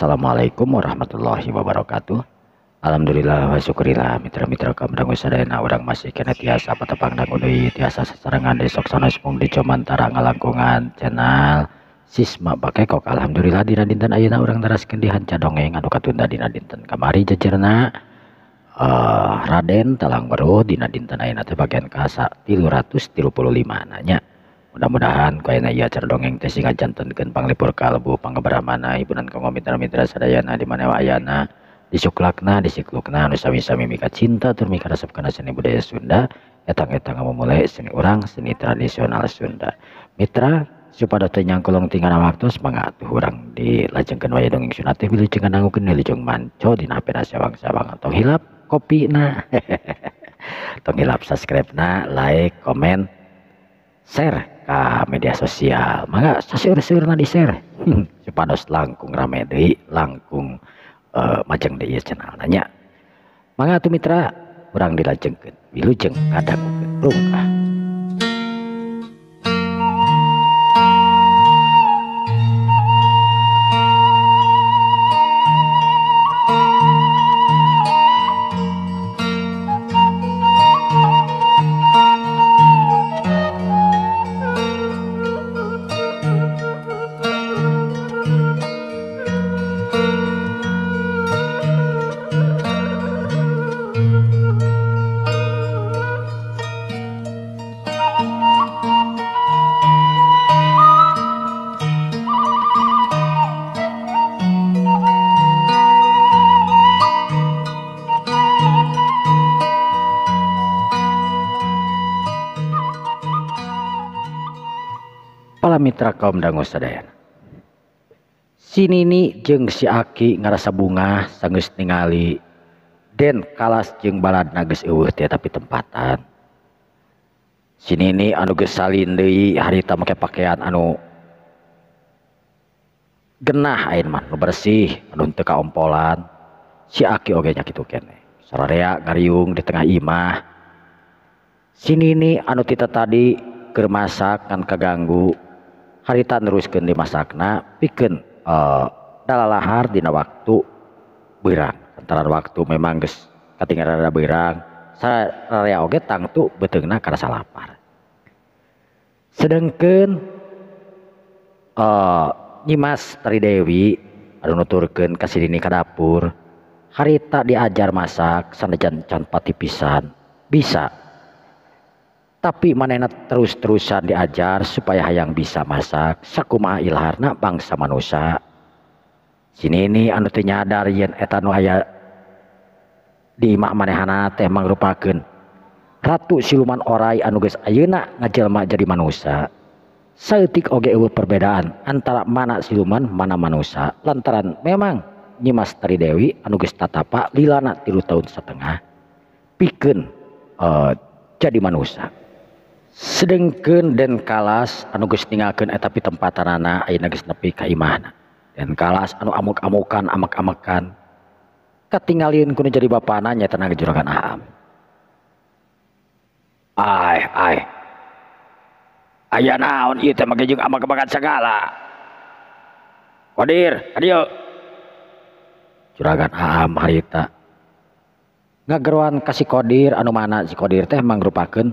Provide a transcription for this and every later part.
Assalamualaikum warahmatullahi wabarakatuh. Alhamdulillah wa syukurillah mitra-mitra kamdang usadayana orang masih kena tiasa petepang dan kudui tiasa sesarangan di soksana sepung di comantara ngelangkungan channel sisma pakai kok alhamdulillah dina dinten Ayana orang teraskeun di hanca dongeng aduka katunda dina dinten kamari jejerna uh, Raden Talang Weruh dina dinten ayeuna ratus bagian kasa 335 nanya mudah-mudahan koena naya cerdongeng dongeng teh singa cantunkeun panglipur ka lebu ibu dan kongo mitra-mitra sadayana di mana wayana disuklakna disiklukna nu sami-sami mika cinta tur mika resep kana seni budaya Sunda etang-etang memulai seni orang seni tradisional Sunda mitra supaya teu kolong tinggal waktu semangat orang dilajengkeun waya dongeng sunatih wilujeng nanggukeun wilujeng manco di pena sawang-sawang atau hilap kopi na tong hilap subscribe na like komen share Ah, media sosial maka saseur-seur nanti di-share hmm, supados langkung rame deui langkung uh, majeng deui channel nanya maka tuh mitra urang dilajengkan wilujeng kadaku rungkah kaum dangu sini nih jengsiaki ngerasa bunga sangali dan kalas jeng bala tapi tempatan di sini ini anuge salin hari pakai pakaian anu gennah air man bersih menu ompolanki gar di tengah imah sini nih anu kita tadi kemasakan keganggu untuk ken di masana pi eh, dalam lahardina waktu berang antara waktu memang guys katagaraang karena salapar sedangkannyimas dari Dewino turken Ka Kadapur hari tak diajar masak sanajan canpatipisaan bisa tapi manaenak terus-terusan diajar supaya yang bisa masak sakuma Illarna bangsa manusia sini nih annutinya dari dihana merupakan ratu siluman ori anuges Ayuna ngajelma jadi manusiatik perbedaan antara mana siluman mana manusia lantaran memang nyi Masteri Dewi Anugestatapak bilana tilu tahun setengah pi bikin eh, jadi manusia sedengken dan kalas anuges tinggalkan tapi tempat tanana nages nepi kaimana dan kalas anu amuk-amukan amak-amakan ketinggalin kuni jadi bapak nanya tenaga juragan aham ai ai ayah naon iya teh make juga amak-amakan segala Kodir, adio Juragan Aam harita. Ngageruan kasih Kodir anu mana si Kodir teh mangrupakeun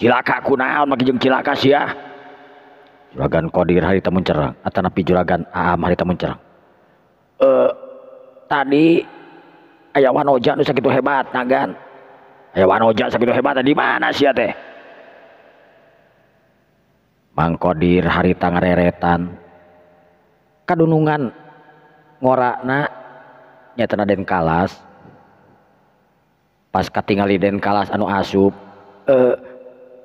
cilaka aku naon maki jeng cilaka sia ya. juragan kodir hari temun cerang atau napi juragan aam hari temun cerang uh, eh, tadi ayah wanoja nu sakitu hebat nagan ayah wanoja sakitu hebat tadi mana sia teh Mang Kodir hari reretan kadunungan ngorakna nyatana Den Kalas pas katingali Den Kalas anu asup eh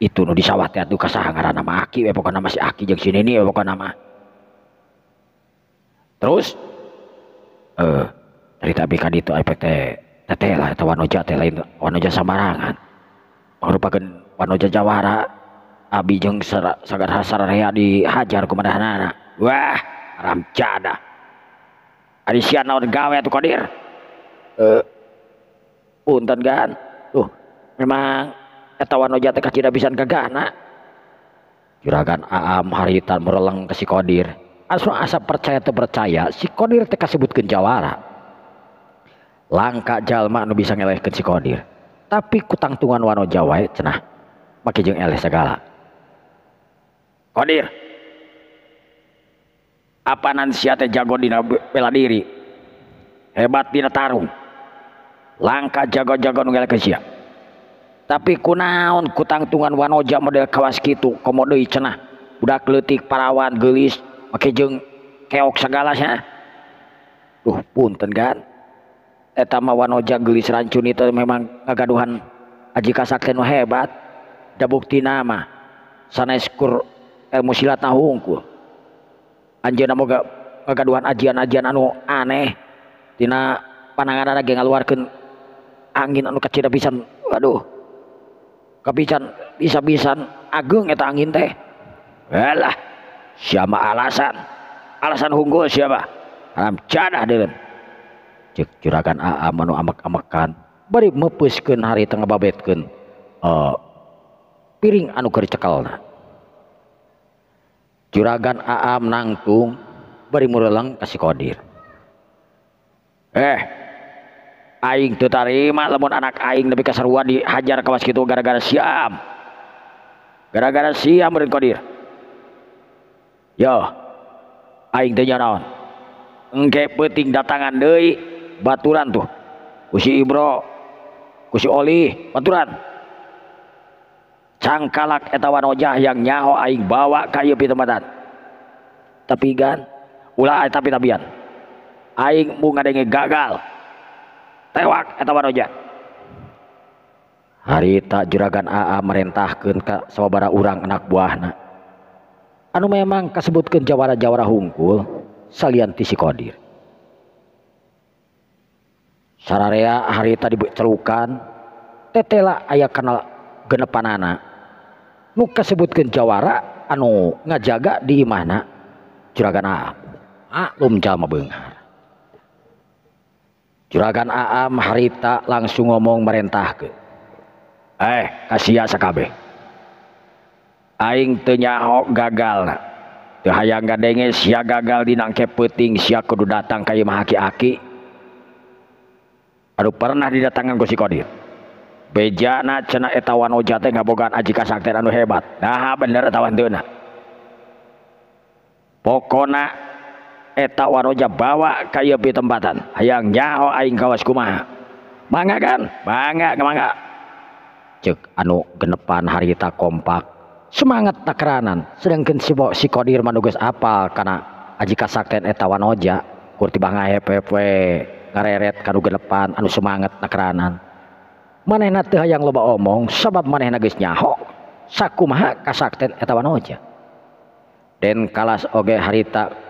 itu nu di sawah teh atuh kasaha nama nama Aki we pokona masih Aki jeung sini, we pokona nama. terus eh cerita bika itu efek teh teteh lah eta wanoja teh lain wanoja samarangan mangrupakeun wanoja jawara abi jeung sagar rea dihajar kumadahana wah ramcada ari sia naon gawe atuh kadir eh uh, punten kan tuh memang etawan oja teka kacida bisa kegana juragan aam haritan mereleng ke si kodir asal asap percaya atau percaya si kodir teka sebut jawara langka jalma nu bisa ke si kodir tapi kutangtungan wano jawa e, cenah maki jeng eleh segala kodir apa nansia jago dina bela diri hebat dina tarung langka jago-jago nunggal ke siap tapi kunaun kuangungan Wanojak model kawa itu komo udah ketik parawant gelis Oke jeng keok segalasnya punno gelis rancun itu memang kagaduhan aji kas hebat dakti nama Anj ked aajian-ajian anu anehtina pananganan keluar angin anu kecil pisan Waduh punya kapican bisa-bisan agungeta angin teh alasan alasan hunggul siapa cada apusken haritengah piring anukal curagan aam nangkung bari muleng kasih Qdir eh ing tarima le anaking lebih kasar dihajar kewa itu gara-gara siam gara-gara siam mekodir yoon baturan tuhngkalak etawan yang nyaing bawa kay tapi gan eh, tapi tabihaning nga de gagal tewak eta Hari harita juragan AA merintahkan ke saudara orang anak buahna anu memang kasebutkan jawara-jawara hungkul salian ti si Qadir sararea harita celukan tetela ayah kenal genepanana nu kasebutkan jawara anu ngajaga di mana, juragan AA maklum jalma bengar juragan Aam harita langsung ngomong merentah ke eh kasih sakabe aing tenyahok gagal tuh hayang gadenge sia gagal dinangke peting sia kudu datang kayu mahaki aki aduh pernah didatangkan ku si bejana cenah etawan ojate teh ngabogaan aji kasakten anu hebat nah bener eta wanteuna pokona 1000 etawarja bawa kaya tempatan hayang jauhing gawasma bang anu genepan harita kompak semangat takranan sedang gen sibo si kodir mandugas apal karena aji kasakten etawan hoja kurtiba bangP karreet kardu gelepan anu semangat takranan mana tuhang loba omong sobab manehisnya sakkuumaha kasakten etawan hoja Den kalas oge haritaku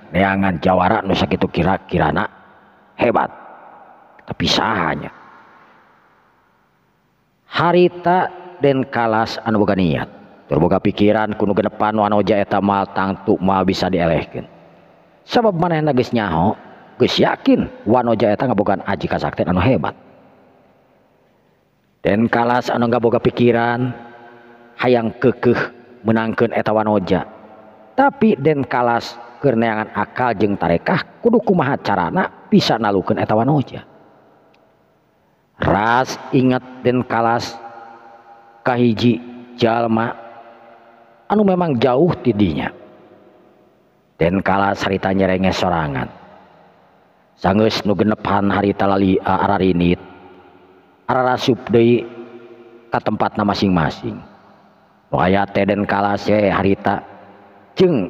si dayangan jawara nusa itu kira-kira anak hebat tapi sahnya harita Den kalas anu buka niat terbuka pikiran kuno ke depanno malang mau bisa dielekin sebab mananya yakinbat dan kalas an nggak buka pikiran hayang ke menangken etawannoja tapi Den kalas dan keneangan akal jeng tarekah kuduku maha cara anak bisanalukan ras ingat dan kalaskahhiji Jalma anu memang jauh tiinya dan kalas cerita nyerenge serangan sang nugenhan harita la ke tempat nama masing-masing way dankala harita jeng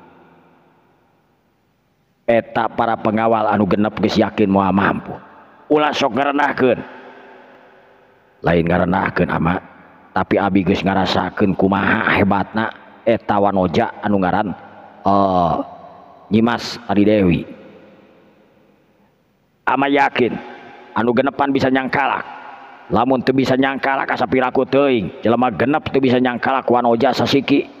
punya peeta para pengawal anu genep guys yakin mo mampu lain nga ama tapi Ab ngarasakken kumaha hebat etawan anu ngaran eh, nyimas Dewi ama yakin anu genepan bisa nyangkalak la tuh bisa nyangkalak asapiraku teling celama genep tuh bisa nyangkalak ku ojak sasiki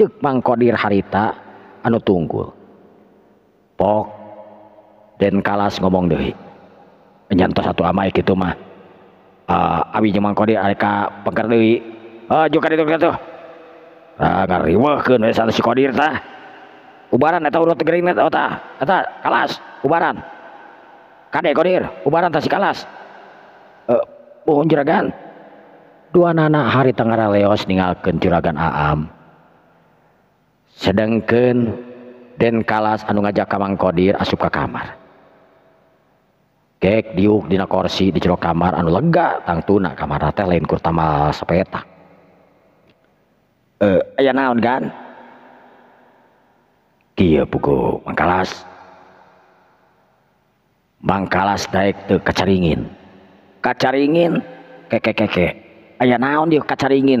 cek mangkodir harita anu tunggul pok dan kalas ngomong deh nyantos satu amai gitu mah uh, abi jeung kodir areka pengker deh uh, juga itu gitu ah ngariweuhkeun we sanes si kodir ta ubaran atau urut gering ta eta kalas ubaran kade kodir ubaran tah si kalas uh, uh, juragan dua nana hari tengah leos ninggalkeun juragan aam sedangkan Den Kalas anu ngajak kamang Qodir aska kamarsi di kamar anu lega tang tuna kamar rata lain kurtaama sepeta eh, na Bangkalas na ke keceringin kacaringin ke nain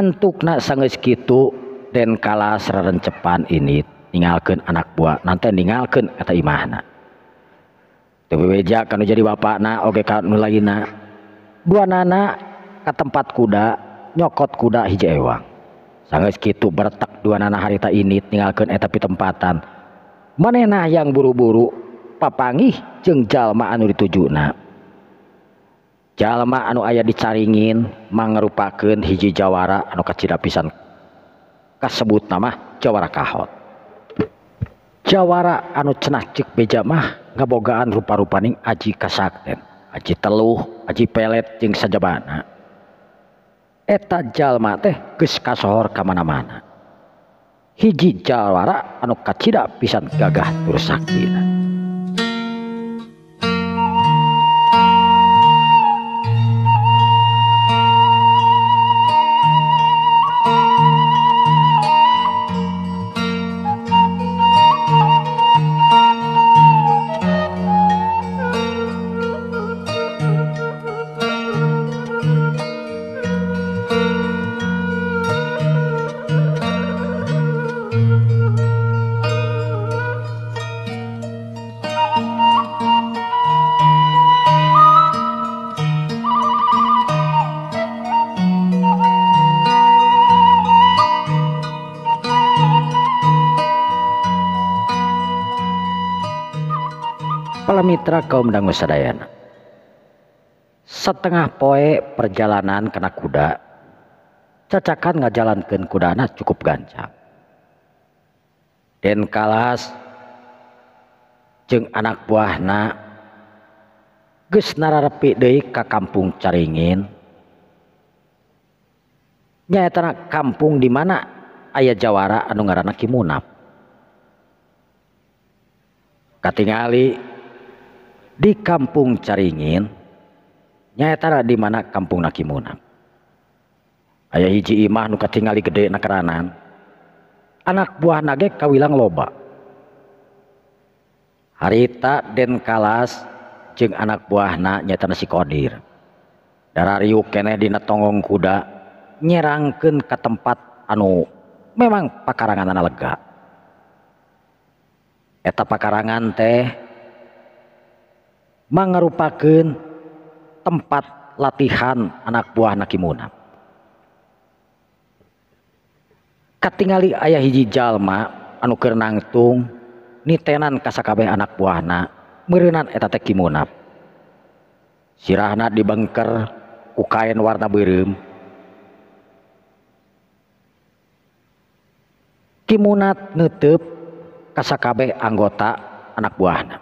na sangitu dan kalah serre cepan ini tinggalkan anak buah nanti meninggalkan atau Ina lebihja karena jadi ba Oke kalau mulai bu na ke tempat kuda nyokot kuda hijau ewang sangitu bertak dua anak harita ini tinggalkan tapi tempatan menenah yang buru-buru papanggih jengjal mau ditjuk na 1000lama anu ayaah dicaingin manrupakeun hiji Jawara anu kacida pisan kas sebut nama Jawarakahho Jawara anu cenahciik beja mah nggakbogaan rupa-ruppaning aji kasakten aji teluh aji pelet jeng saja mana etajallma kasohor ke mana-mana hijji Jawara anu kacita pisan gagah besakinan kaum mendanggu seana setengah poiek perjalanan kena kuda cacakan nggak jalan ke kuda anak cukup gancap Den kalas jeng anak buahna rap kampung Caringinnya anak kampung di mana ayaah Jawara anu ngamunap Katingali di kampung Caringin nyatara di mana kampung Nakimmunang aya iji Imah tinggal gede naan anak buah nade Kalang loba harita Denkalalas jeng anak buah nanyaodir tong kuda nyeangkan ke tempat anu memang pakrangan anak legaeta pakrangan teh yang ngarupakken tempat latihan anak buahna kimunaab Ka tinggal ayah hiji Jalma anu Kerangtung nitenan Kaakabeh anak buahna mean eteta sirahna di bengker ukain warta birum kimunat nutup kasakabeh anggota anak buahna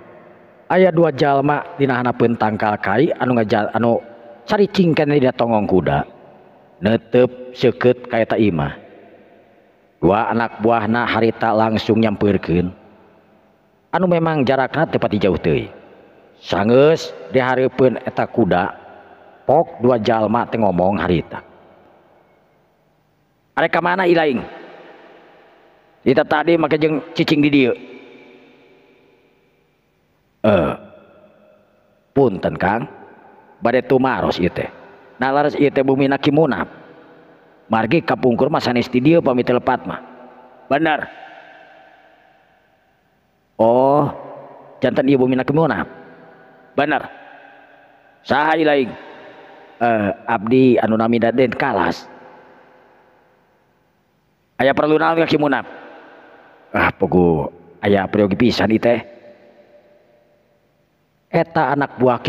dua jallma dihana pun tangka kai anu nga anu cari cincken togong kuda nutup anak buahna harita langsung nyampuirkan anu memang jaaknya te tempat hijauh sangus di hari punak kuda duajal ngomong harita mana kita tadi makajengcing did eh punten Kang badai tumaros Maros ite, nalaras ite bumi naki munap margi kapungkur masanis studio pamit lepat mah benar. oh jantan ibu bumi Nakimuna, benar. bener lain abdi anu nami daden kalas ayah perlu naon kaki ah pogo ayah priyogi pisan ite. anak buahap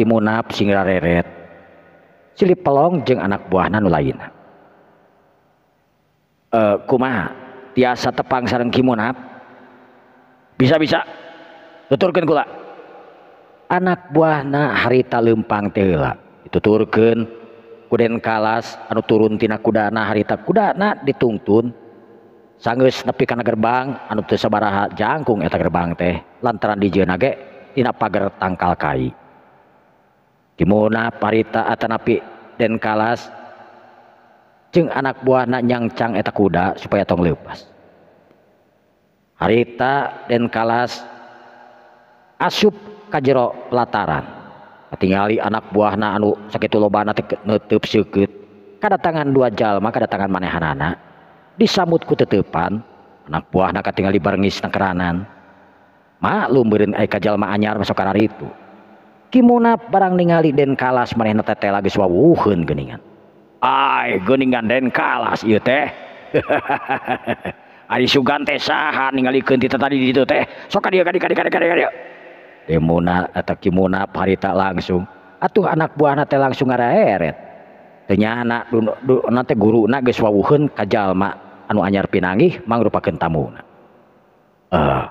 singretlong anak buah nanu lainma e, tiasa tepangsaran kimunap bisa-bisa anak buah na harita Lumpang itu turken kalas an turuntinada hari kuda ditun sangpi karena gerbang ansa baraha jakung eta gerbang teh lantaran diju si pagar tangkakai di parita Atanapi Den kalas anak buahna nyancang eta kuda supaya tong lepas hariita dan kalas asub kajjero lataran tinggali anak buahna anu sakit loban nutup suku ka tangan dua jal makadat tangan manehan-an di samutku tetepan anak buah na tinggal di barnggis nangkraan, lu anyar itu kimuna barang ningali Den kalasehwaninganninganlas teh sa ningali tadi teh soka dia ita langsung atuh anak buah nate langsung ngaetnya anak guru nawawu kajjalma anu anyar pinangih mangru pa tamuna ah.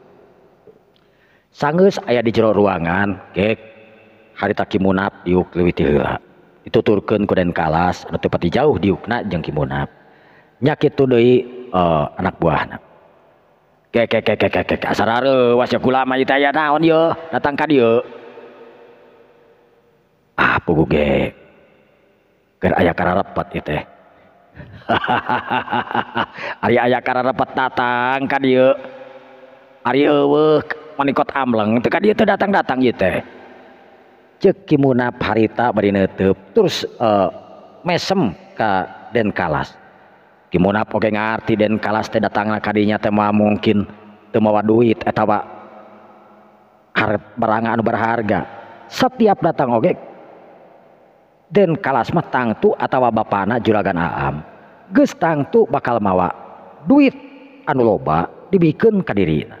sang ayaah di jero ruangank hari kimunat ywi itu turlas jauh dinang yakiti eh, anak buahre aya repet tatangkan yuk manikot amleng itu kan itu datang datang gitu cek kimuna harita beri netep terus uh, mesem ke den kalas kimuna oke ngerti den kalas teh datang kadinya tema mungkin tema waduit duit eta har barang anu berharga setiap datang oke den kalas mah tangtu atau bapana juragan aam gestang tangtu bakal mawa duit anu loba dibikin ke diri.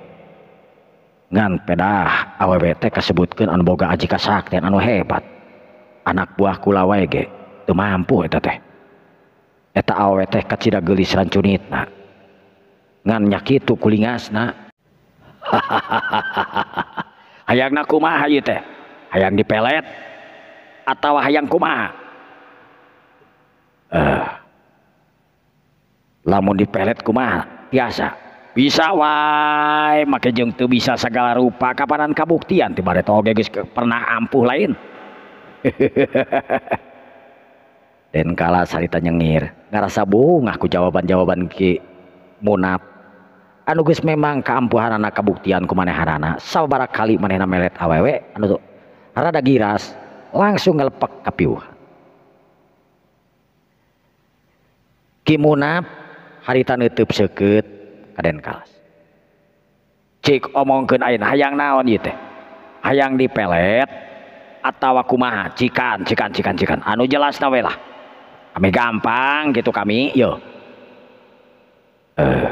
pedah aw kebutkan An boga aji yang anu hebat anak buahkula ma gelis kuling asma ayaang di pelet atauang kuma lamun di pelet kuma biasa bisa wae make jeung tuh bisa segala rupa kapanan kabuktian tiba ada toge geus pernah ampuh lain dan kala sarita nyengir ngarasa bunga aku jawaban jawaban ki munap anu geus memang keampuhan anak kabuktian ku manehanana harana kali manehna melet awewe anu tuh rada giras langsung ngelepek piuh ki munap harita nutup seket Raden Kalas. Cik omongkan ayeuna hayang naon gitu teh? Hayang dipelet aku maha Cikan, cikan, cikan, cikan. Anu jelas nawelah Kami gampang gitu kami, yo. Eh. Uh,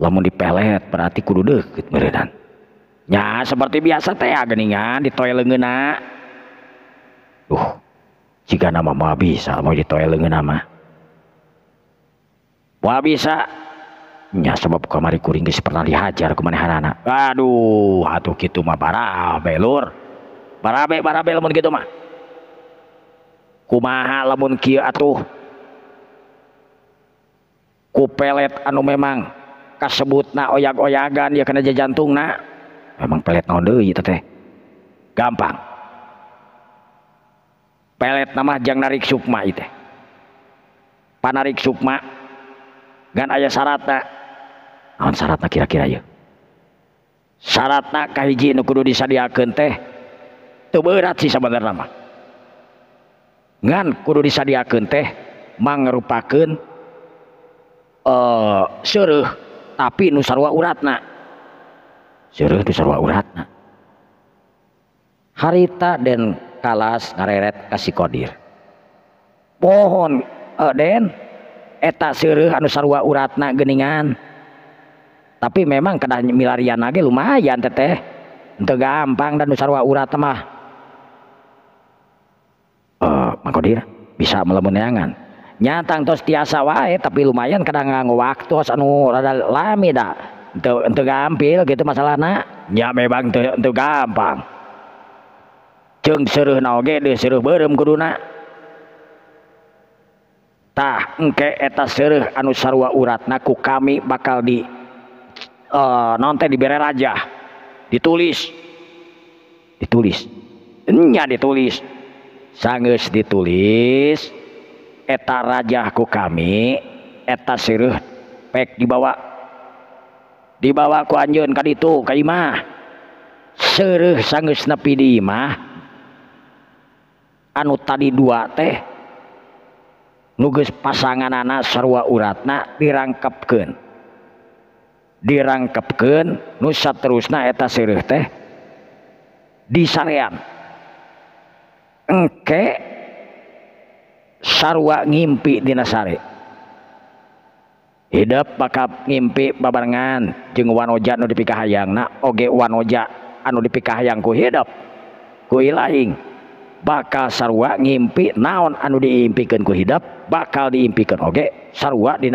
lamun dipelet berarti kudu deh gitu meredan. Ya seperti biasa teh geningan di toilet leungeuna. uh, jika nama mau bisa mau di toilet leungeuna mah. Wah bisa punya sebab Marikuring pernah lihatjar kemana anakuhuhuh ku pelet anu memang kas sebut na oyak-oyagan ya kan aja jantung memang pelet non pang pelet nama jangan narik Sukma panarik Sukma dan ayahsyarata srat kira-kira syaratajin bisa diaken teh be bisa diaken tehrup suruh tapi nusarrwa uratna suruh t harita dan kalas ngare kasih Qodir pohonak eh, suruh anusrwa uratnaingan tapi memang ke hanya milarian lagi lumayan tete untuk gampang dan uswa uratmah eh, bisa meleangan nyatangasa wae tapi lumayankadang nganggu waktu untuk gam gitu masalah gampangke anuswa urat naku kami bakal di Eh, non teh di bere raja ditulis ditulisnya ditulis sang ditulis eta rajaku kami etaruh pek dibawa dibawaku anjun tadi itumah seruh nepi dimah anu tadi dua teh nugus pasangan anak serrwa uratna dirangngkapken punya dirangngkapkan nusa terus nahetaih teh dis sarwaimpi dinasari hidup bakal ngimpi babangan jeangge an diang ku bakal sarwa ngimpi naon anu diimpikan kuhiab bakal diimpikan Oke sarwaihang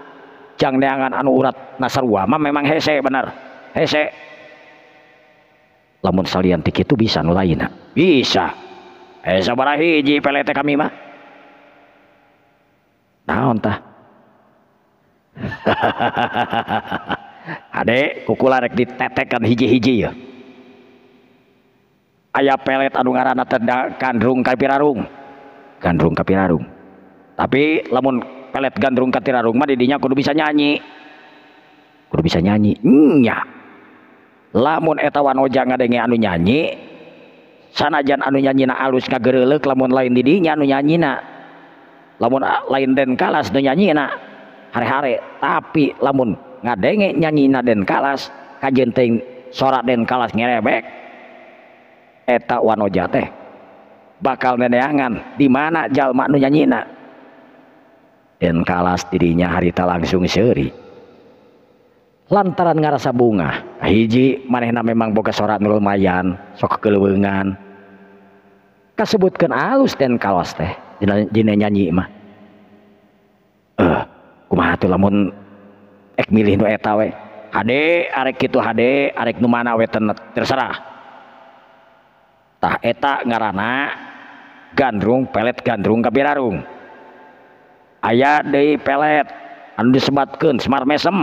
jang neangan anu urat nasarua mah memang hese benar hese lamun salian tik itu bisa nulain, bisa hese bara hiji pelete kami mah naon tah Ade kukula rek ditetekan hiji-hiji ya. Ayah pelet anu ngarana tenda kandrung kapirarung. Kandrung kapirarung. Tapi lamun let gannderung Katira rumah didinya kudu bisa nyanyi bisa nyanyi lamunwan anu nyanyi sanajan anu nyanyiina aluslek lamun lain did nya ah, lainlas nya hari-hari tapi lamun nga nyanyi nalas solas bakal neneangan di manajalnu nyanyina dan kalas diriinya harita langsung seri lantaranngerasa bunga hiji maneh memang bokas seorangt lumayan sokkelngan kasebutkan alus dan kaos tehseak ngaana gandung pelet gandung karung aya di peletem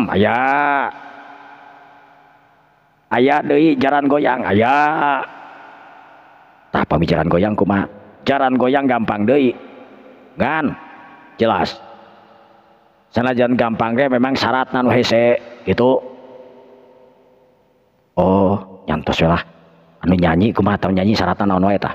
aya Dewi jaran goyang ayaran goyang kuma jaran goyang gampang De jelas sana jalan gampang deh memang syaratnanC itu Oh nya nyanyi atau nyanyi sarataneta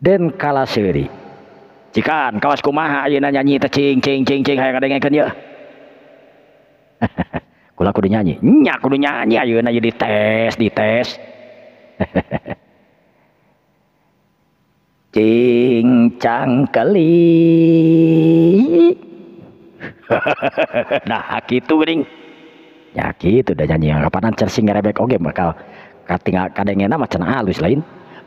dan kala seri cikan kawas kumaha ayeuna nyanyi teh cing cing cing cing hayang nyanyi ye kula kudu nyanyi nya kudu nyanyi ayeuna jadi tes di tes cing keli nah kitu geuning ya kitu udah nyanyi yang kapanan cer sing oge bakal katingal kadengena macan halus lain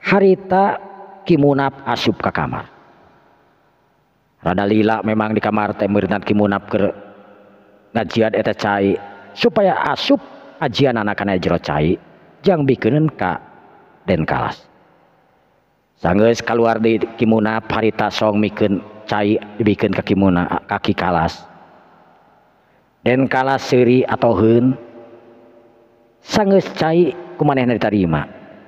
harita kimunap asup ke kamar rada lila memang di kamar teh kimunap ke ngajian eta cai supaya asup ajian anak-anak jero cai jang bikinin ka den kalas sanggeus keluar di kimunap harita song bikin cai bikin kaki kimuna kaki kalas den kalas seri atau hun sanggeus cai kumanehna diterima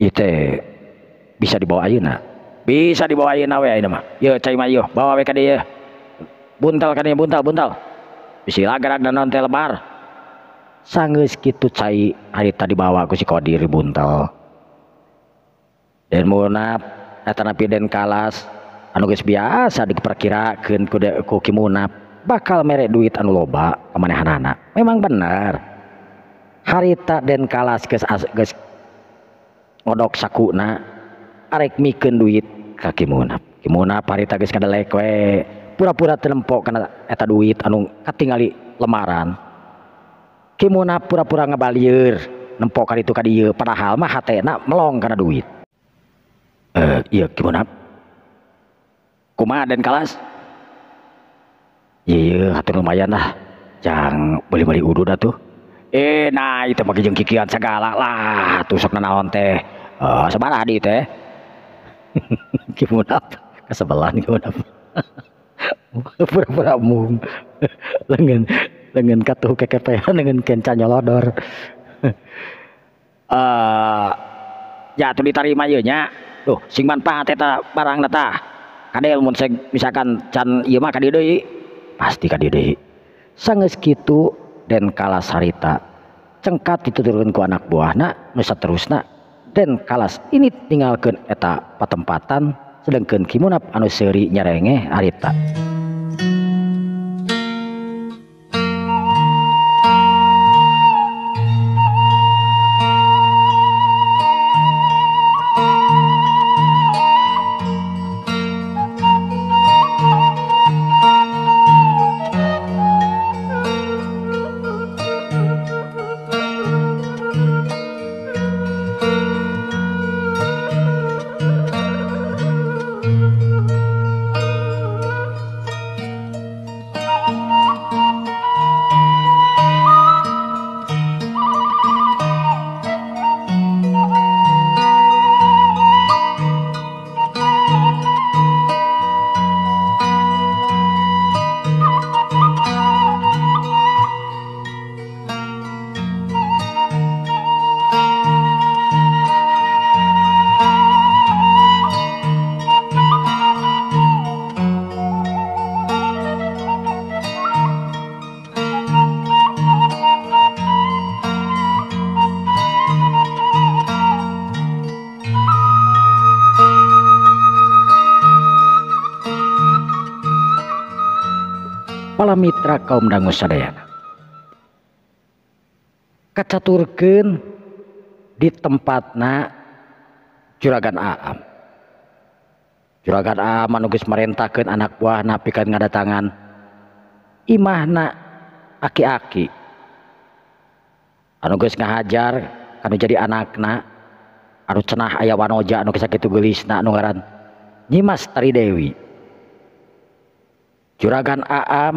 Ite bisa dibawa ayeuna. Bisa dibawa ayeuna we ayeuna mah. Ye cai mah bawa we ka Buntal ka dieu, buntal, buntal. Bisi lagarak dan non lebar. Sanggeus kitu cai Tadi bawa aku si Kodir buntal. Dan munap eta dan kalas anu geus biasa diperkirakeun ku ku kimunap bakal merek duit anu loba anak. Memang benar. Harita dan kalas geus geus dok sakna areken duit pura-pura teremppok karenaeta duit anugali leman kim pura-pura ngabalir nempok itu padahalmahak melong karena duit eh, kelas lumayanlah jangan boleh udhudah tuh eh nah itu pakai jeng kikian segala lah tusuk nanaon teh uh, eh, sebelah di teh kimunap kesebelan gimana pura-pura mung dengan lengan katuh kekepean dengan kencan nyolodor uh, ya tuh diterima ya nya tuh sing manfaat eta barang neta kadel mun misalkan can ieu mah deui pasti ka deui sanggeus kitu dankalalas sarita cengkat ditudurunku anak buahna nusa terus na. dan kalas ini tinggalkan eta patempatan sedang ke kimunap anoori nyereenge arita. ra kaum mendanggu kaca turken di tempatnya juraga Aam juraga anakna ada tanganna aki- anuges nga hajar kami jadi anakaknya harus cenah ayanyiwi juragan Aam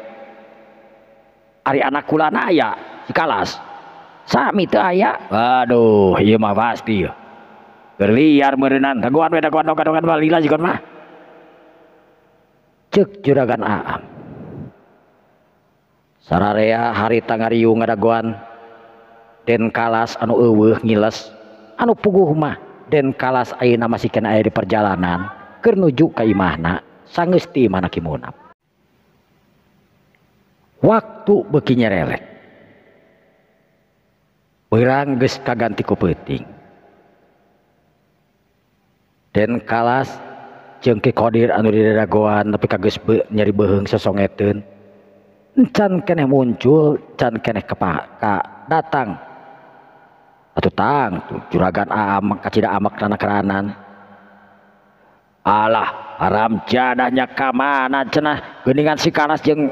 Ari anakkula ayalas itu aya Waduh berliarnan hari tauguan Den kalas anu ngiles anumah dan kalas namaikan aya di perjalanan kernujuk Kaimahna sanggesti mana kimunaap waktu bekinya relek orang ges kaganti ku peting dan kalas jengki kodir anu diragoan tapi kagus be, nyari beheng sesongetin can keneh muncul can keneh kepaka datang atau tang juragan amak kacida amak tanah keranan Allah haram jadahnya kamana cenah geningan si kanas jeng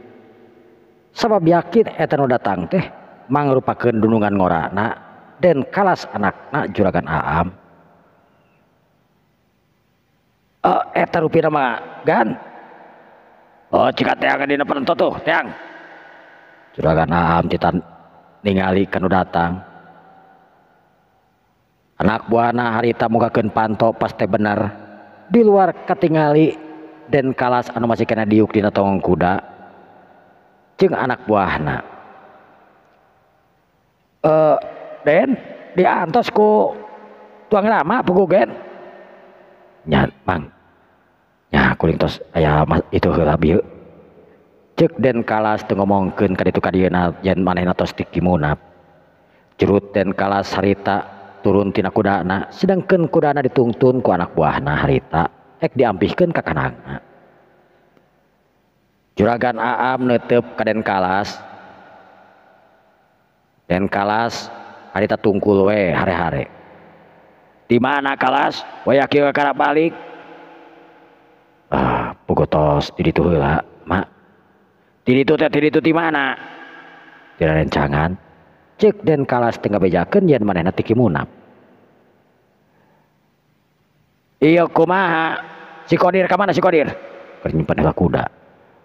sabab yakin etano datang teh mangrupakeun dunungan ngorana dan kalas anakna juragan Aam uh, eta rupina mah gan oh jika teang dina penentu tuh teang juragan Aam titan ningali kanu datang anak buana harita mukakeun panto pasti benar di luar ketingali dan kalas anu masih kena diuk dina tongong kuda anak buahna eh, diatosku tunyapang ya akulintus ayamat itulas ngorut dan kalasita turuntinada sedangkankuda dituntunku anak Waahna harita diampambiihkan ke kanangan juragan Aam nutup kaden kalas dan kalas harita tungkul we hari-hari di mana kalas wayaki wakara balik ah pugotos diri tuh lah mak diri tuh diri tuh di mana di rencangan cek dan kalas tengah bejakan yang mana nanti kimunap iya kumaha si kodir kemana si kodir Kenyimpan kuda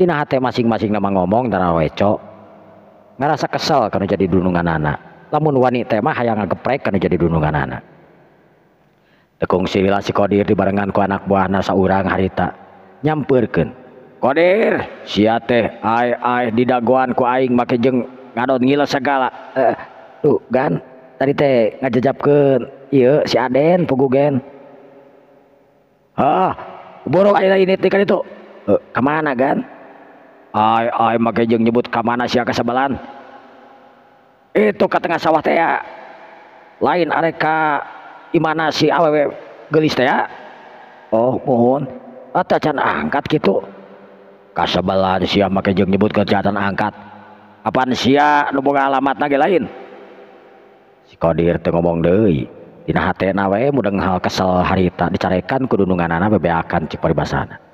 Tina hati masing-masing nama ngomong dan wecok. Ngerasa kesel karena jadi dunungan anak. namun wanita mah hayang ngegeprek karena jadi dunungan anak. Tekung sila si Kodir dibarengan ku anak buah nasa urang harita. Nyampurkan. Kodir, sia teh, ai ai didaguan ku aing make jeng ngadon ngila segala. Eh, tuh gan, tadi teh ngajejapkeun iya si Aden pugugen. Ah, buruk ayeuna ini teh kan itu. Eh, kemana gan? ngnye ke si kesabalan itu ke tengah sawawa lain areekaimana sih aw gelis Oh mohon angkat gitu kasabalan sinyebut kejahatan angkat apaan siapbung alamat naga laindir ngomongal haritan dicaikan kedudunungan anak bebeakan ciperbasana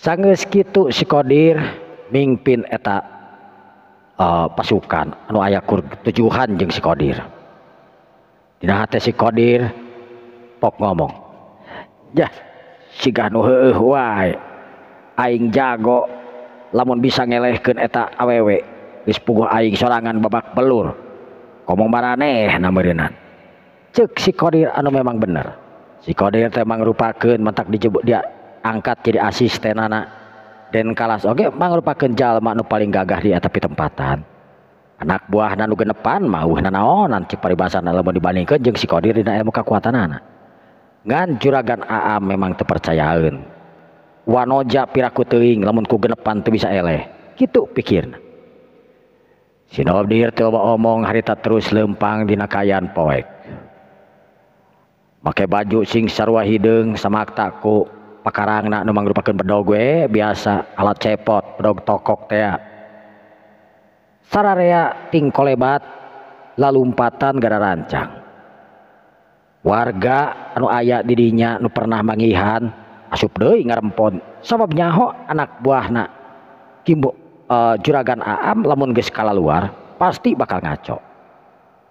6kodir mipin eteta e, pasukan anu ayakur tujuhankodirkodir ngomonging jago namun bisangelekan etak aweweking sorangan babak belur ngomongehdir anu memang benerkodirangrupak mantak dijebuk dia angkat jadi asisten anak dan kalas oke okay, mangrupa jalma nu paling gagah di tapi tempatan anak buah nanu genepan mau nanaonan cik paribasana mau dibandingkeun jeung si kodir dina ilmu anak ngan juragan AA memang terpercayaan wanoja piraku teing lamun ku genepan tu bisa eleh gitu si Sinobdir tiba omong harita terus lempang dina kayan poek pakai baju sing sarwa hideung samakta takku pakarang nak numang rupakan bedog gue biasa alat cepot bedog tokok teh ya. sararea ting kolebat lalu umpatan gara rancang warga anu ayak didinya nu pernah mangihan asup deh ngarempon sabab nyaho anak buah nak kimbo uh, juragan aam lamun geskala luar pasti bakal ngaco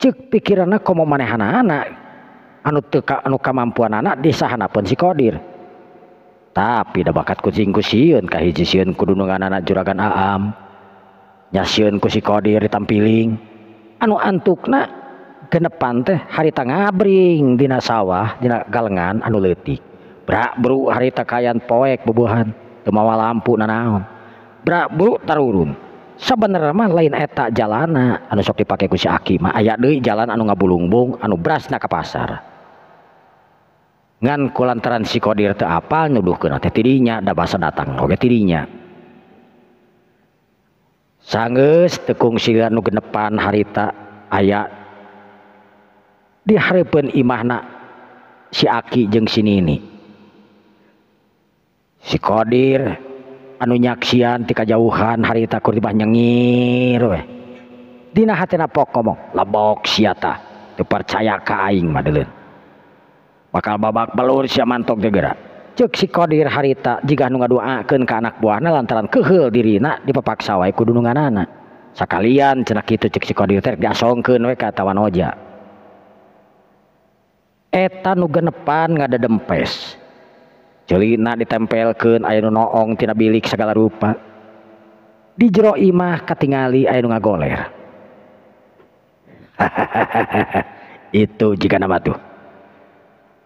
si pikir anak mau maneh anak-anak anu an kemampuan anak di sahanapun psikodir tapidah bakat kucingkushiununduungan juraga aam nyashiun kudirpilling anuantuk genepan teh hari ta ngabri di sawahnak galenngan anulitik brakruk hari takan poek bebuhan cummawa lampu nanaon brak buruktarun bennermah lain etak jalana anuktipakkukimah aya jalan anu ngabulungbung anu brasna ke pasar ngankulantaran sikodir teal uhinyanda bahasa datanginya sang teung si anu gene depan harita aya di Harpen imahnaki sini sikodir anu nyaksiantika jauhan harita kubannyahatibota ka bakal babak balur si mantokodir harita jika anken anak buah lantalan kehel dina dipak sawwa kuduungan anak sa kalian cenak itu ter eta nu genepan nga ada dempes Jolina ditempel ke air nu noong tidak bilik segala rupa di jero imah katatingali Ayu goler itu jika nama tuh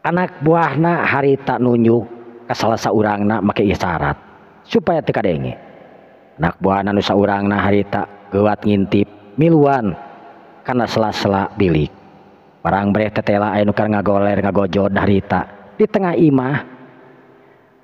anak buah na hari tak nunyu ke salah orangna make isyarat supaya tidaknge anak bu nusa orangna hari takwaat nyintip milan karena sela-sela bilik orang tete goler nga gojo dari di tengah imah maka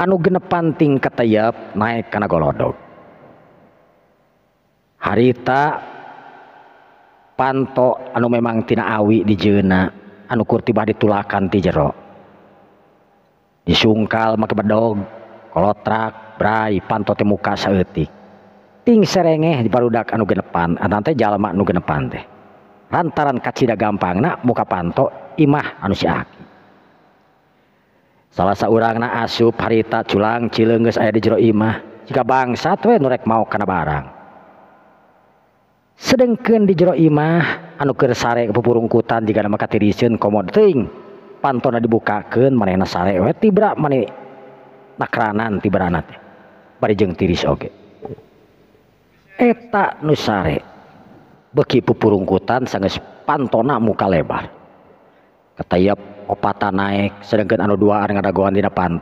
anu genepan Tting katayap naik karena harita pantok anu memangtina awi di jenah anu ukur tiba ditulakan ti jero disungkal makado kalauk panmuka serenge didak anupan rantaran kacita gampang muka pantto imah an manusia akan salah satuna asub harita culang ciilengenge aya di Jero Imah jika bangsa nurrek mau karena barang sedangken di jero Imah anuge ke pepurungkutan jika maka pana dibukakenan bepurungkutan sang pantona muka lebar kataya pun opatan naik sedangket anu dua pan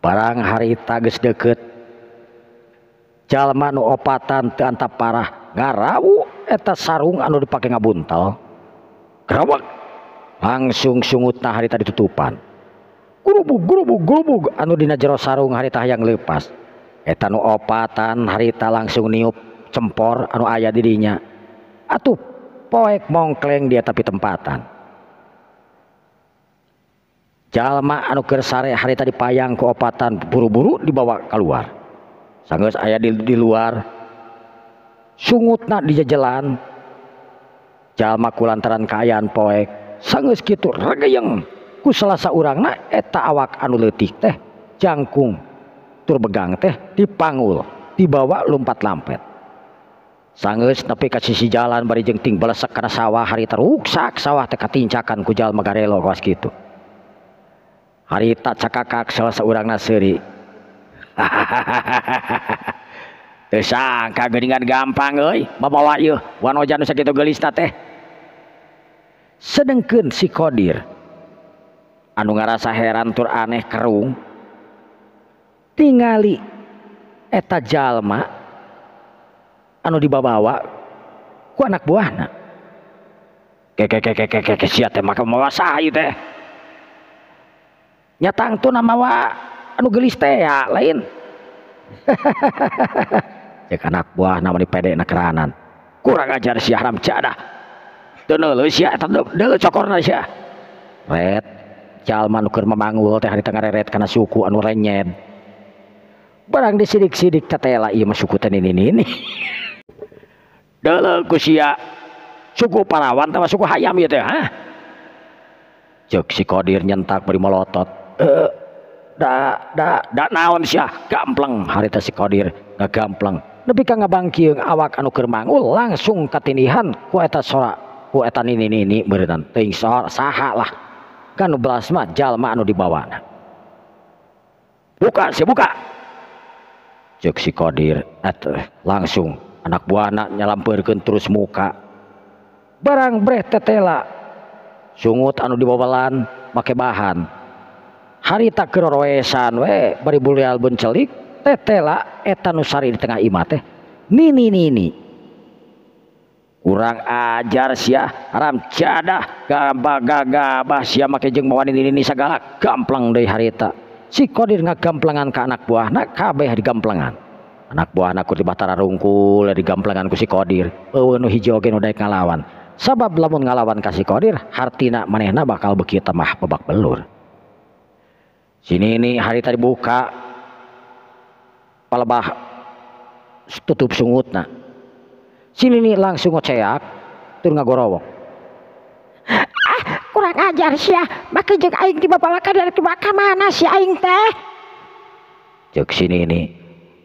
barang haritadeketatanap parahgara sarung anu dipakaibuntal langsung hari ditutupan sarung hari yang lepasatan harita langsung niup cempor anu ayaah diriinya atuhek mongkleng dia tapi tempatan Anukirre hari tadi payang keobatan buru-buru dibawa keluar sang aya di luar sungutlan jalma Ku terankaek sang gituraga yangasa u awak antik teh cankung tur begang teh dipanggul dibawa lumpmpa lampet sang tapi kasih jalan bari jengting sawah hari terusuk sawahkan ku Ja gitu cakak kak seorang nasiri hakaan gampang sedeng si Qdir anu nga rasa heran tur aneh kerung tinggali eta jalma anu dibawa anak bu maka mauwahi nyatang tuh nama wa anu gelis teh ya lain ya anak buah nama di pede keranan kurang ajar si haram cada tenel sia tenel cokor cokorna sia ya. red jalma nuker memanggul teh hari tengah reret karena suku anu renyen barang disidik-sidik tetela iya masuku teh ini ini dele kusia ya, suku parawan sama suku hayam gitu ya ha cek si kodir nyentak beri melotot Eh, naon Sy gamng hari si Qodirng lebih kabang awak anu kemangul langsung katinihan ku diwa buka saya bukaksi Qdir langsung anak buak nyalaurkan terus muka barang tetela sungut anu dibawalan make bahan dan lanjut hariita keroesan we beibu album celik tetela eh, etan Nuari di tengah eh. i kurang ajar si haram cada harita sikodir nga gangan ke anak buah nakabeh dimplngan anak buah naku di batatara rungkul dinganku si kodiruh hijagen udah ngalawan sabab belum ngalawan kasih Qodir hartin manehna bakalki mah babak belur sini ini hari tadi buka palebah tutup sungut nah sini ini langsung ngoceak tur ngagorowok ah kurang ajar sih ya maka jeng aing di bapak dari kebaka mana si aing teh jeng sini ini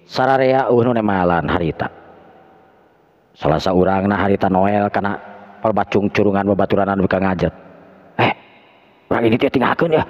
sararea uhnu nemalan harita salah seorang nah harita noel karena palebah curungan babaturan buka anu ngajar eh orang ini dia tinggalkan ya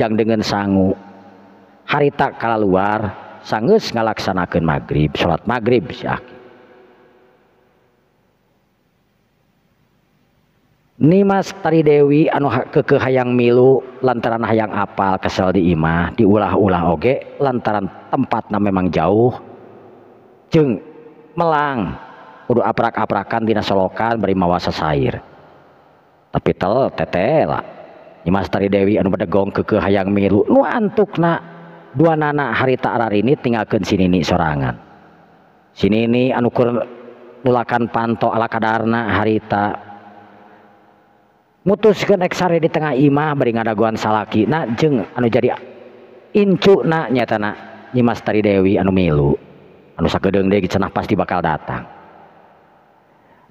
kajang dengan sangu tak kalah luar sangus ngalaksanakan maghrib sholat maghrib si Nimas Tari Dewi anu keke hayang milu lantaran hayang apal kesel di imah diulah-ulah oge lantaran tempatnya memang jauh jeng melang udah aprak-aprakan dina solokan beri mawasa sair tapi tel tetela tari Dewi anu pada gong ke ke Hayangutuk na harita ini tinggal ke sini ini serrangan sini ini anukurkan panto alaadadarna harita mutus ke eks di tengah Imah bering ada guaan salaki jeng an jadi incu nanya Dewi anuu an deng pasti bakal datang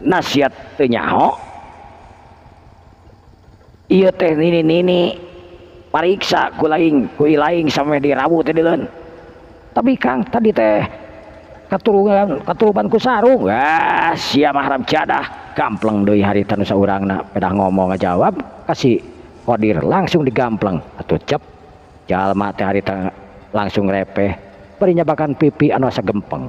nasihat tenyaho oh. iya teh nini nini pariksa kulaing kuilaing sampai dirawu teh dilen tapi kang tadi teh keturunan keturupanku sarung ah sia mahram jadah gampleng doi hari tanu nak pedah ngomong jawab, kasih kodir langsung digampleng atau cep jalma teh hari langsung repeh perinya bahkan pipi anu gempeng.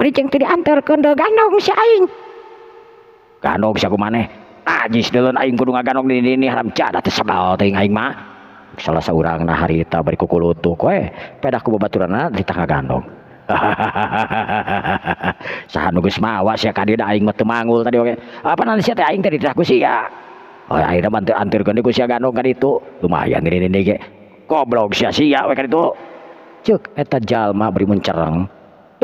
ri didiantar maneh salah ber di ha sa mawas ya lumayalma beri mencerang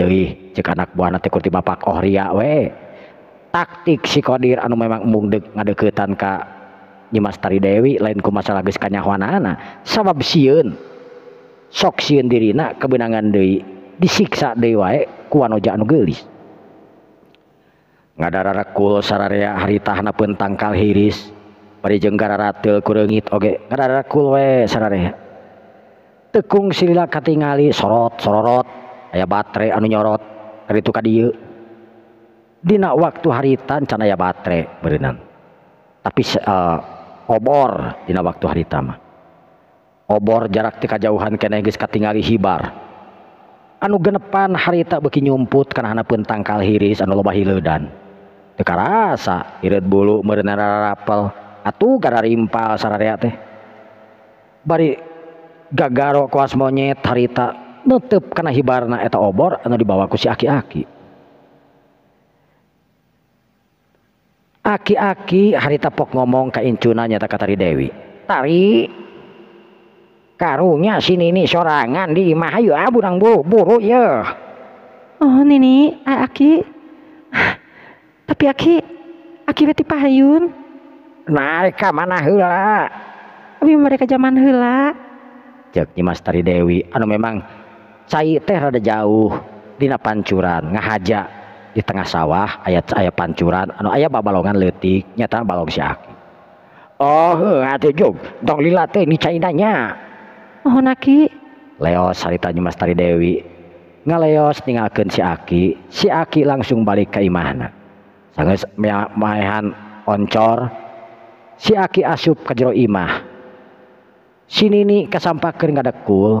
wiak Bapak Oh Ri taktik sikoodir anu memang mu ngade Kanyimastari Dewi lainku masalah habiskannya Wa sabab siun sokun diri ke benangan Dewi disiksa dewagararakul sararia hari tahanpun tangka hiris pada jenggara Ratulnggit gara tekungla Katali sorot sorot baterai anu nyorotnak waktu haritan canaya baterai berenang tapi eh, obor Di waktu harimah obor jarak ti jauhan tinggal hibar anu genepan harita bikin yumput karenapun tangkal hiris an lobail danka rasa irit bulupel ataugara rimpasaria gak garokas monyet hari Netep karena hibarna eta obor anu dibawa ku si aki-aki aki-aki hari tepok ngomong ke incuna nyata kata Dewi tari karunya sini nih sorangan di imah ayo ah budang buru buru ya oh nini ah, aki tapi aki aki beti pahayun mereka mana hula tapi mereka zaman hula cek nyimas tari Dewi anu memang teh jauhdinana pancuran nga haja di tengah sawah ayat-ayat pancuran an ayaahlonggan letiknya balonking oh, moho Leoritanyatari dewiosningkiki langsung balik keimana oncor siki asubjero Imah sini nih kespakker nggak ada kul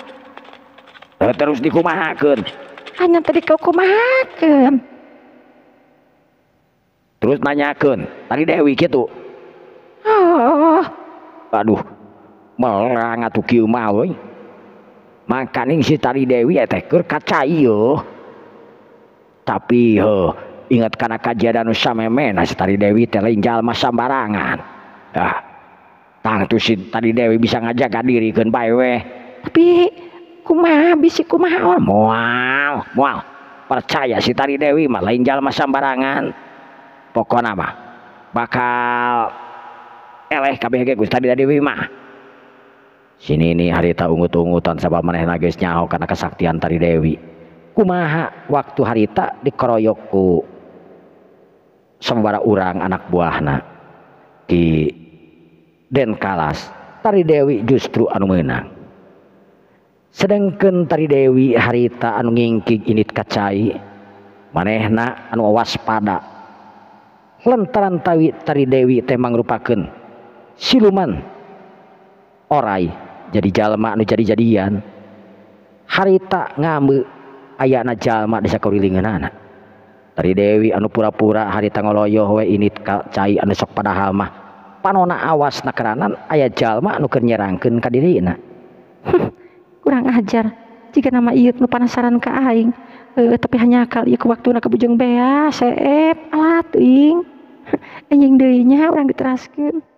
terus dikuumaken hanya tadi kau terus nanyakan tadi Dewiuh oh. makanwi tapi ingat karena kajja dan usmen tadi dewiembarangan ta tadi dewi bisa ngajakan diri kanwe tapi suma bis oh? percaya si tari Dewi mah lain jallma sembarangan pokon apa bakalwi sini ini harita gu-tunggutan sabab menehisnyahu karena kesaktian tari Dewi kumaha waktu harita di korookkusembar urang anak buahna di Den Kalas tari Dewi justru anuwenang sedangken teri Dewi hariita anu ngingking iniit kacai manehna anuwas pada lentaran tawi teri Dewi temanggruakken siluman orai jadijallma anu jadi-jadian harita ngamuk ayanajallma bisalingan dari dewi anu pura-pura hari ta ngoloyo iniit kaca anesok pada hama pan awas na keraan ayaah jalma anuker nyeranke kadirinaha kurang ajar jika nama iut nu penasaran ke aing e, tapi hanya akal ieu waktu nak kebujung bea seep alat ing anjing deuinya urang diteraskeun